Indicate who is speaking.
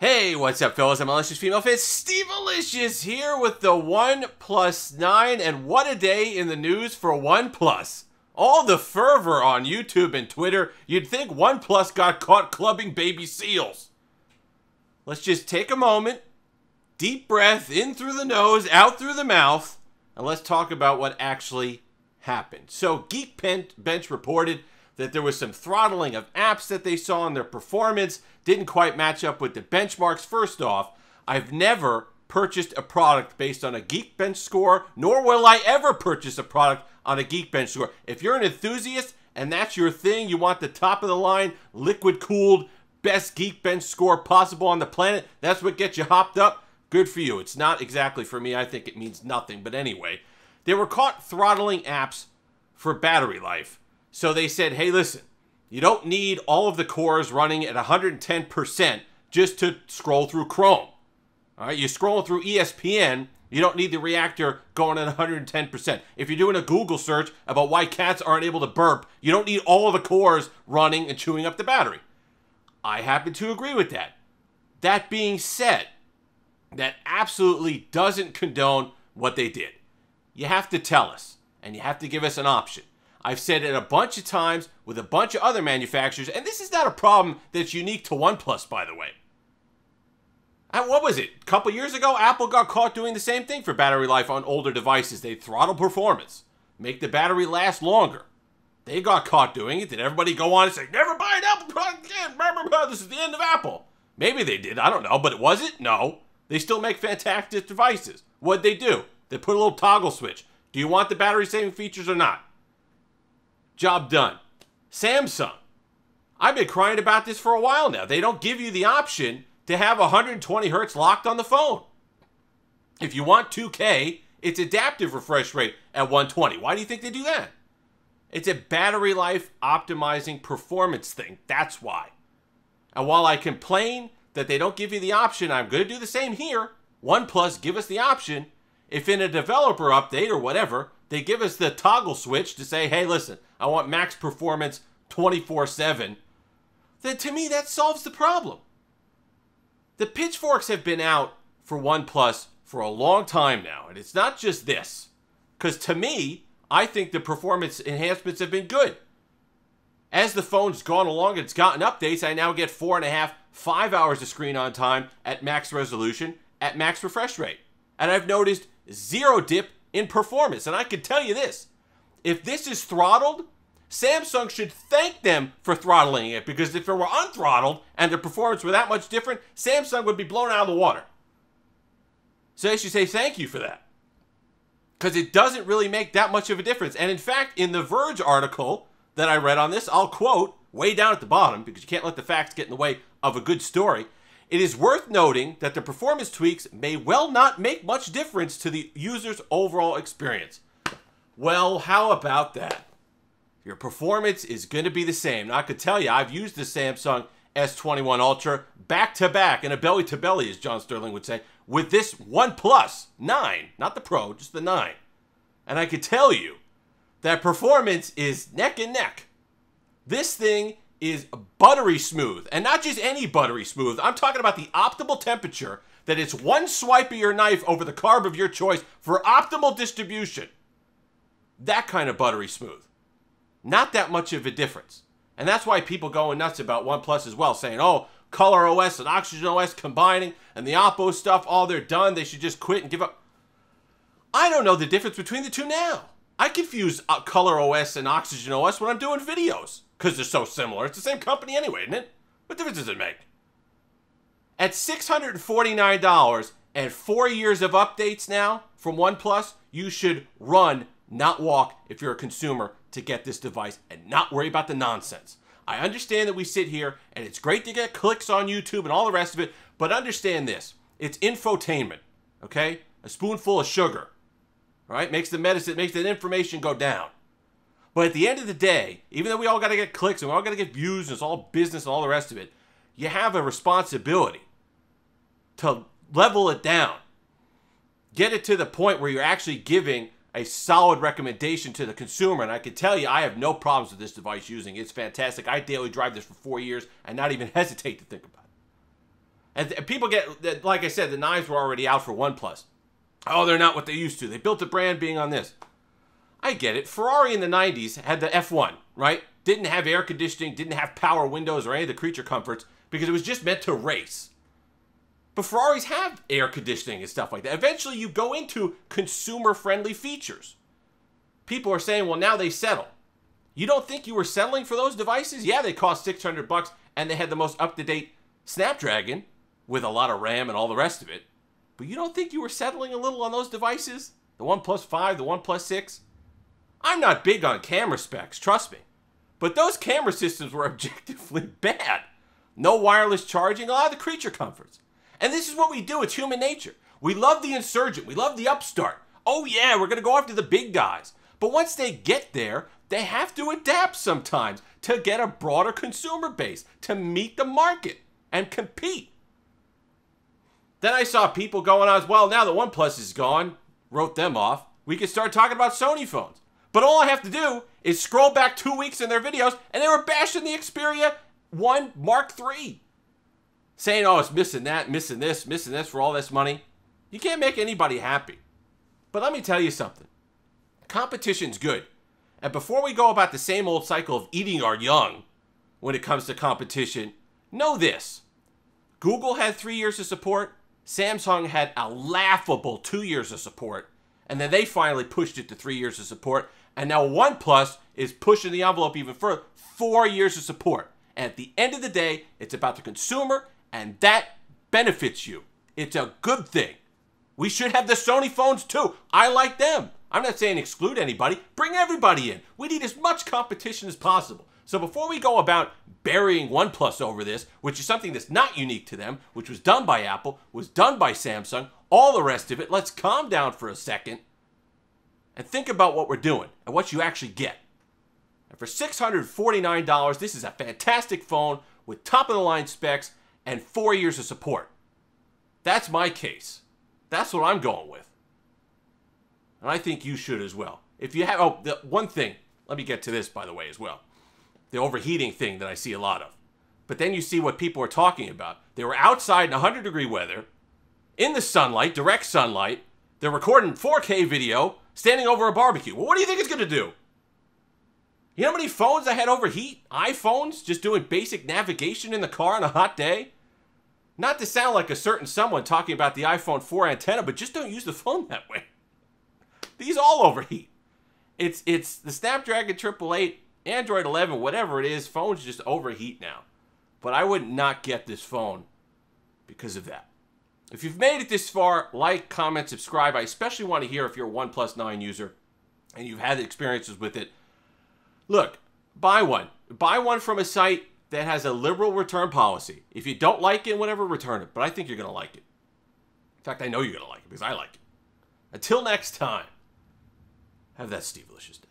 Speaker 1: Hey, what's up, fellas? I'm Alicious Female Fist. Steve Alicious here with the One 9, and what a day in the news for One Plus! All the fervor on YouTube and Twitter, you'd think One Plus got caught clubbing baby seals. Let's just take a moment, deep breath in through the nose, out through the mouth, and let's talk about what actually happened. So, Geek Bench reported that there was some throttling of apps that they saw and their performance didn't quite match up with the benchmarks. First off, I've never purchased a product based on a Geekbench score, nor will I ever purchase a product on a Geekbench score. If you're an enthusiast and that's your thing, you want the top of the line, liquid cooled, best Geekbench score possible on the planet, that's what gets you hopped up. Good for you. It's not exactly for me. I think it means nothing. But anyway, they were caught throttling apps for battery life so they said, hey, listen, you don't need all of the cores running at 110% just to scroll through Chrome. All right, you scroll through ESPN, you don't need the reactor going at 110%. If you're doing a Google search about why cats aren't able to burp, you don't need all of the cores running and chewing up the battery. I happen to agree with that. That being said, that absolutely doesn't condone what they did. You have to tell us, and you have to give us an option. I've said it a bunch of times with a bunch of other manufacturers, and this is not a problem that's unique to OnePlus, by the way. And uh, what was it? A couple years ago, Apple got caught doing the same thing for battery life on older devices. They throttle performance, make the battery last longer. They got caught doing it. Did everybody go on and say, never buy an Apple product again? This is the end of Apple. Maybe they did. I don't know. But was it? No. They still make fantastic devices. What'd they do? They put a little toggle switch. Do you want the battery saving features or not? Job done. Samsung. I've been crying about this for a while now. They don't give you the option to have 120 hertz locked on the phone. If you want 2K, it's adaptive refresh rate at 120. Why do you think they do that? It's a battery life optimizing performance thing. That's why. And while I complain that they don't give you the option, I'm going to do the same here. OnePlus, give us the option if in a developer update or whatever, they give us the toggle switch to say, hey, listen, I want max performance 24 7, then to me that solves the problem. The pitchforks have been out for OnePlus for a long time now, and it's not just this. Because to me, I think the performance enhancements have been good. As the phone's gone along it's gotten updates, I now get four and a half, five hours of screen on time at max resolution at max refresh rate and I've noticed zero dip in performance. And I can tell you this if this is throttled, Samsung should thank them for throttling it because if it were unthrottled and the performance were that much different, Samsung would be blown out of the water. So they should say thank you for that because it doesn't really make that much of a difference. And in fact, in the Verge article that I read on this, I'll quote way down at the bottom because you can't let the facts get in the way of a good story. It is worth noting that the performance tweaks may well not make much difference to the user's overall experience. Well, how about that? Your performance is going to be the same. Now, I could tell you, I've used the Samsung S21 Ultra back to back in a belly to belly, as John Sterling would say, with this OnePlus 9, not the Pro, just the 9. And I could tell you that performance is neck and neck. This thing is buttery smooth. And not just any buttery smooth. I'm talking about the optimal temperature that it's one swipe of your knife over the carb of your choice for optimal distribution. That kind of buttery smooth. Not that much of a difference. And that's why people going nuts about OnePlus as well, saying, oh, Color OS and Oxygen OS combining and the Oppo stuff, all they're done. They should just quit and give up. I don't know the difference between the two now. I confuse uh, Color OS and Oxygen OS when I'm doing videos. Because they're so similar. It's the same company anyway, isn't it? What difference does it make? At $649 and four years of updates now from OnePlus, you should run, not walk, if you're a consumer to get this device and not worry about the nonsense. I understand that we sit here and it's great to get clicks on YouTube and all the rest of it, but understand this it's infotainment, okay? A spoonful of sugar, right? Makes the medicine, makes the information go down. But at the end of the day, even though we all got to get clicks and we all got to get views and it's all business and all the rest of it, you have a responsibility to level it down. Get it to the point where you're actually giving a solid recommendation to the consumer. And I can tell you, I have no problems with this device using. It's fantastic. I daily drive this for four years and not even hesitate to think about it. And people get, like I said, the knives were already out for OnePlus. Oh, they're not what they used to. They built the brand being on this. I get it. Ferrari in the 90s had the F1, right? Didn't have air conditioning, didn't have power windows or any of the creature comforts because it was just meant to race. But Ferraris have air conditioning and stuff like that. Eventually, you go into consumer friendly features. People are saying, well, now they settle. You don't think you were settling for those devices? Yeah, they cost 600 bucks and they had the most up to date Snapdragon with a lot of RAM and all the rest of it. But you don't think you were settling a little on those devices? The OnePlus 5, the OnePlus 6? I'm not big on camera specs, trust me. But those camera systems were objectively bad. No wireless charging, a lot of the creature comforts. And this is what we do, it's human nature. We love the insurgent, we love the upstart. Oh yeah, we're gonna go after the big guys. But once they get there, they have to adapt sometimes to get a broader consumer base, to meet the market and compete. Then I saw people going on, well, now that OnePlus is gone, wrote them off, we can start talking about Sony phones. But all I have to do is scroll back two weeks in their videos, and they were bashing the Xperia 1 Mark III. Saying, oh, it's missing that, missing this, missing this for all this money. You can't make anybody happy. But let me tell you something. Competition's good. And before we go about the same old cycle of eating our young when it comes to competition, know this. Google had three years of support. Samsung had a laughable two years of support. And then they finally pushed it to three years of support. And now OnePlus is pushing the envelope even further, four years of support. And at the end of the day, it's about the consumer, and that benefits you. It's a good thing. We should have the Sony phones too. I like them. I'm not saying exclude anybody, bring everybody in. We need as much competition as possible. So before we go about burying OnePlus over this, which is something that's not unique to them, which was done by Apple, was done by Samsung, all the rest of it, let's calm down for a second and think about what we're doing and what you actually get. And for $649, this is a fantastic phone with top of the line specs and four years of support. That's my case. That's what I'm going with. And I think you should as well. If you have, oh, the, one thing, let me get to this by the way as well the overheating thing that I see a lot of. But then you see what people are talking about. They were outside in 100 degree weather, in the sunlight, direct sunlight, they're recording 4K video standing over a barbecue. Well, what do you think it's going to do? You know how many phones I had overheat? iPhones just doing basic navigation in the car on a hot day? Not to sound like a certain someone talking about the iPhone 4 antenna, but just don't use the phone that way. These all overheat. It's it's the Snapdragon 888, Android 11, whatever it is, phones just overheat now. But I would not get this phone because of that. If you've made it this far, like, comment, subscribe. I especially want to hear if you're a OnePlus 9 user and you've had experiences with it. Look, buy one. Buy one from a site that has a liberal return policy. If you don't like it, whatever, return it. But I think you're going to like it. In fact, I know you're going to like it because I like it. Until next time, have that Steve Licious day.